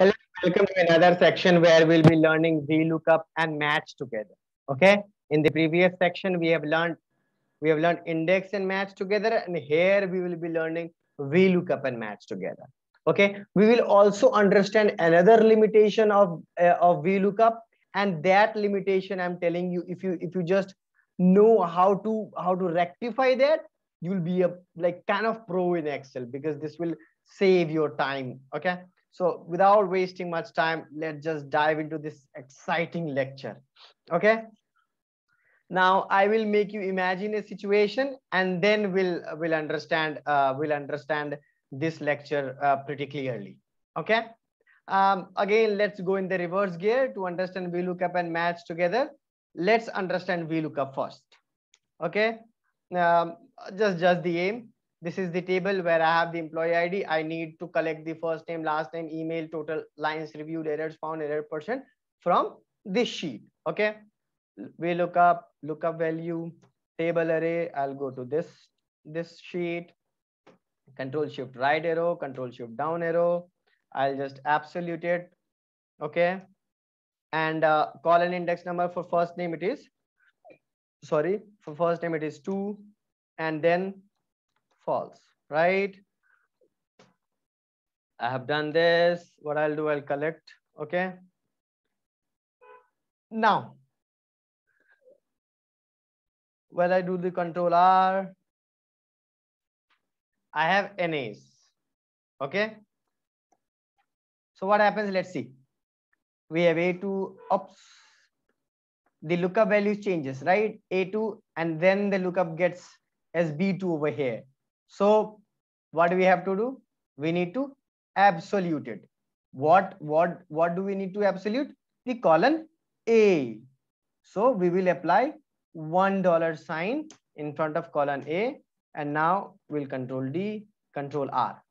Hello, welcome to another section where we'll be learning VLOOKUP and match together. Okay. In the previous section, we have learned we have learned index and match together, and here we will be learning VLOOKUP and match together. Okay. We will also understand another limitation of uh, of VLOOKUP, and that limitation I'm telling you, if you if you just know how to how to rectify that, you'll be a like kind of pro in Excel because this will save your time. Okay so without wasting much time, let's just dive into this exciting lecture. Okay. Now I will make you imagine a situation and then we'll, we'll understand, uh, we'll understand this lecture uh, pretty clearly. Okay. Um, again, let's go in the reverse gear to understand VLOOKUP and match together. Let's understand VLOOKUP first. Okay. Um, just, just the aim this is the table where I have the employee ID. I need to collect the first name, last name, email, total lines reviewed, errors found, error percent from this sheet. Okay. We look up, look up value, table array. I'll go to this, this sheet, control shift right arrow, control shift down arrow. I'll just absolute it. Okay. And uh, call an index number for first name. It is, sorry, for first name, it is two. And then false, right? I have done this. What I'll do, I'll collect. Okay. Now, when I do the control R, I have NAs. Okay. So what happens? Let's see. We have A2 Oops. The lookup value changes, right? A2 and then the lookup gets as B2 over here. So what we have to do? We need to absolute it. What, what, what do we need to absolute? The column A. So we will apply $1 sign in front of column A and now we'll control D, control R.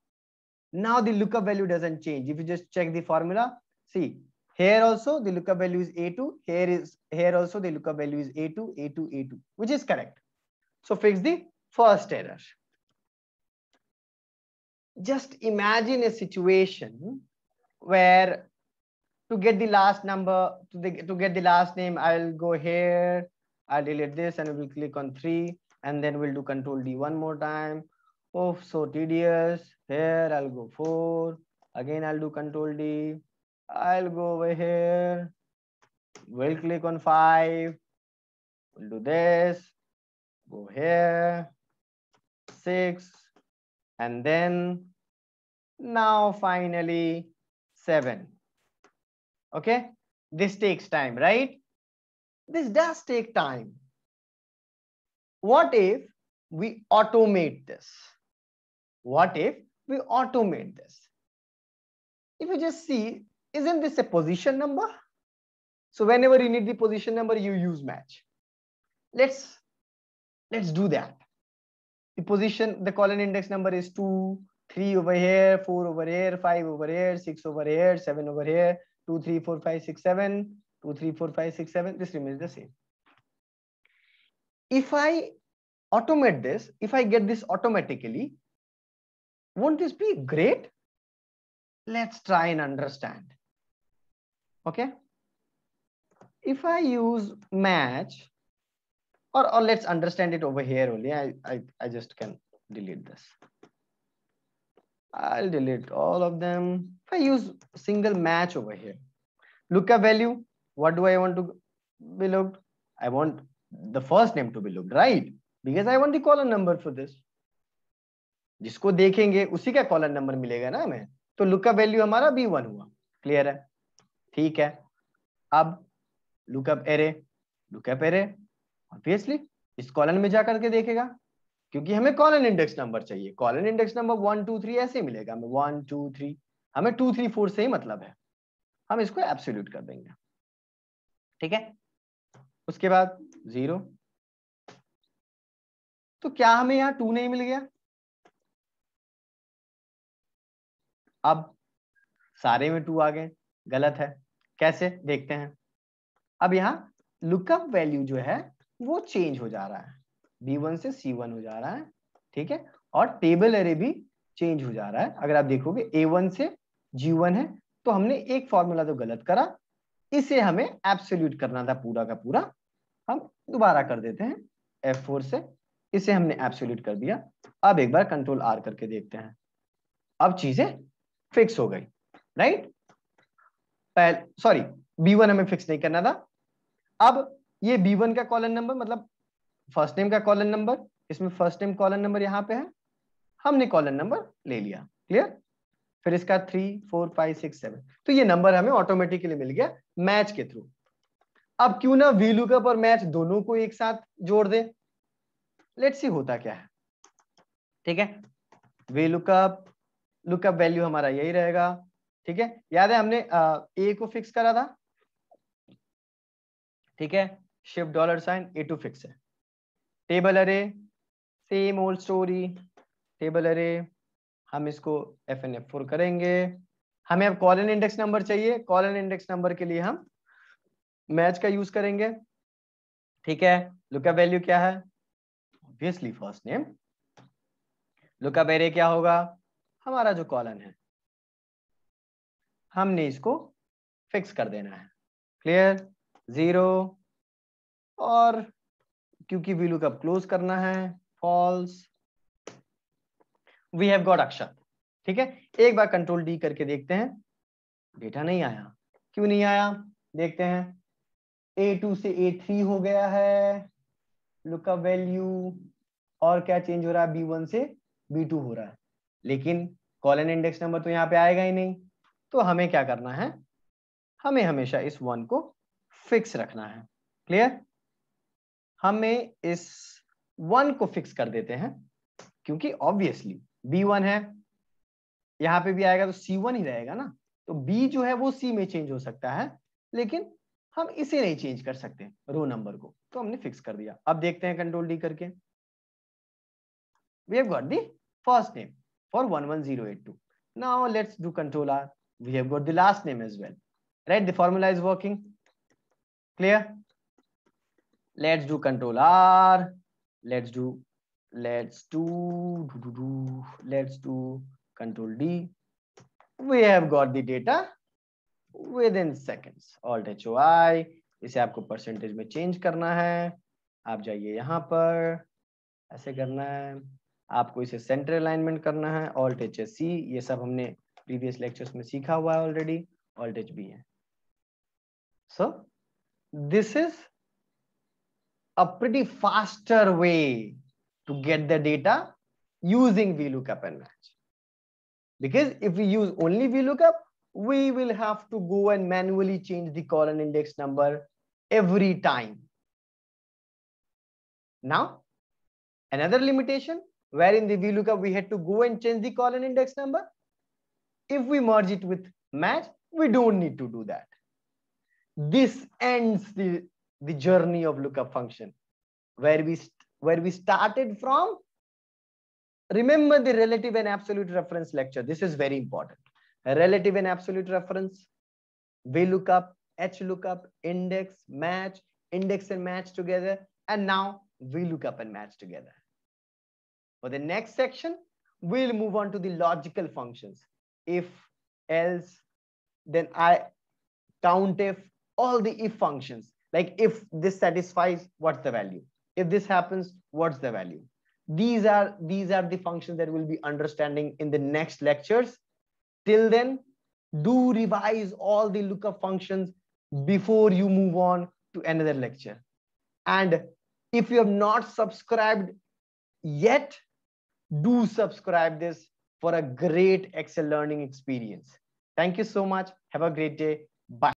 Now the lookup value doesn't change. If you just check the formula, see here also the lookup value is A2. Here is here also the lookup value is A2, A2, A2, which is correct. So fix the first error just imagine a situation where to get the last number, to, the, to get the last name, I'll go here, I'll delete this and we'll click on three and then we'll do control D one more time. Oh, so tedious. Here I'll go four. Again, I'll do control D. I'll go over here. We'll click on five. We'll do this. Go here. Six. And then now finally seven. Okay, this takes time, right? This does take time. What if we automate this? What if we automate this? If you just see, isn't this a position number? So whenever you need the position number, you use match. Let's, let's do that the position, the column index number is 2, 3 over here, 4 over here, 5 over here, 6 over here, 7 over here, 2, 3, 4, 5, 6, 7, 2, 3, 4, 5, 6, 7. This remains the same. If I automate this, if I get this automatically, won't this be great? Let's try and understand. Okay. If I use match or, or let's understand it over here only. I, I, I just can delete this. I'll delete all of them. I use single match over here. Lookup value, what do I want to be looked? I want the first name to be looked, right? Because I want the column number for this. जिसको देखेंगे उसी का column number मिलेगा ना हमें तो lookup value हमारा B one हुआ क्लियर है ठीक है अब lookup array lookup array obviously इस कॉलन में जाकर के देखेगा क्योंकि हमें कॉलन इंडेक्स नंबर चाहिए column index number one two three ऐसे मिलेगा हमें वन टू थ्री हमें टू थ्री फोर से ही मतलब है हम इसको एब्सोल्यूट कर देंगे ठीक है उसके बाद जीरो तो क्या हमें यहाँ टू नहीं मिल गया अब सारे में टू आ गए गलत है कैसे देखते हैं अब यहाँ लुकअप वैल्यू जो है वो चेंज हो जा रहा है बी वन से सी वन हो जा रहा है ठीक है और टेबल एरे भी चेंज हो जा रहा है अगर आप देखोगे ए वन से जी वन है तो हमने एक फॉर्मूला तो गलत करा इसे हमें एब्सोल्यूट करना था पूरा का पूरा हम दोबारा कर देते हैं एफ फोर से इसे हमने एब्सोल्यूट कर दिया अब एक बार कंट्रोल आर करके देखते हैं अब चीजें फिक्स हो गई राइट पहले सॉरी बी वन हमें फिक्स नहीं करना था अब ये बी वन का कॉलन नंबर मतलब फर्स्ट नेम का कॉलन नंबर इसमें फर्स्ट नेम कॉलन नंबर यहाँ पे है हमने कॉलन नंबर ले लिया क्लियर फिर इसका three four five six seven तो ये नंबर हमें ऑटोमेटिकली मिल गया मैच के थ्रू अब क्यों ना वी लुकअप और मैच दोनों को एक साथ जोड़ दे लेट सी होता क्या है ठीक है वी लुकअप लुकअप वैल्यू हमारा यही रहेगा ठीक है याद है हमने ए को फिक्स करा था ठीक है shift dollar sign A two fix है table array same old story table array हम इसको एफ एन एफ फोर करेंगे हमें अब कॉलन इंडेक्स नंबर चाहिए कॉलन इंडेक्स नंबर के लिए हम मैच का यूज करेंगे ठीक है लुका वैल्यू क्या है ऑब्वियसली फर्स्ट नेम लुका बेरे क्या होगा हमारा जो कॉलन है हमने इसको फिक्स कर देना है क्लियर जीरो और क्योंकि वी लुकअप क्लोज करना है फॉल्स वी हैव गॉट अक्षर ठीक है एक बार कंट्रोल डी करके देखते हैं डेटा नहीं आया क्यों नहीं आया देखते हैं ए टू से ए थ्री हो गया है लुकअप वैल्यू और क्या चेंज हो रहा है बी वन से बी टू हो रहा है लेकिन कॉलन इंडेक्स नंबर तो यहाँ पे आएगा ही नहीं तो हमें क्या करना है हमें हमेशा इस वन को फिक्स रखना है क्लियर हमें इस वन को फिक्स कर देते हैं क्योंकि ऑब्वियसली बी वन है यहाँ पे भी आएगा तो सी वन ही रहेगा ना तो बी जो है वो सी में चेंज हो सकता है लेकिन हम इसे नहीं चेंज कर सकते रो नंबर को तो हमने फिक्स कर दिया अब देखते हैं कंट्रोल डी करके first name for one one zero eight two now let's do control R we have got the last name as well right the formula is working clear let's do control r let's do let's do, do, do, do let's do control d we have got the data within seconds alt hoi इसे आपको percentage में change करना है आप जाइए यहाँ पर ऐसे करना है आपको इसे सेंटर अलाइनमेंट करना है ऑल्ट एच एस सी ये सब हमने प्रीवियस लेक्चर्स में सीखा हुआ है ऑलरेडी ऑल्ट एच बी है so this is a pretty faster way to get the data using VLOOKUP and match. Because if we use only VLOOKUP, we will have to go and manually change the column index number every time. Now, another limitation where in the VLOOKUP we had to go and change the column index number. If we merge it with match, we don't need to do that. This ends the the journey of lookup function where we where we started from remember the relative and absolute reference lecture this is very important A relative and absolute reference we look up h lookup index match index and match together and now we look up and match together for the next section we'll move on to the logical functions if else then i count if all the if functions like if this satisfies, what's the value? If this happens, what's the value? These are, these are the functions that we'll be understanding in the next lectures. Till then, do revise all the lookup functions before you move on to another lecture. And if you have not subscribed yet, do subscribe this for a great Excel learning experience. Thank you so much. Have a great day. Bye.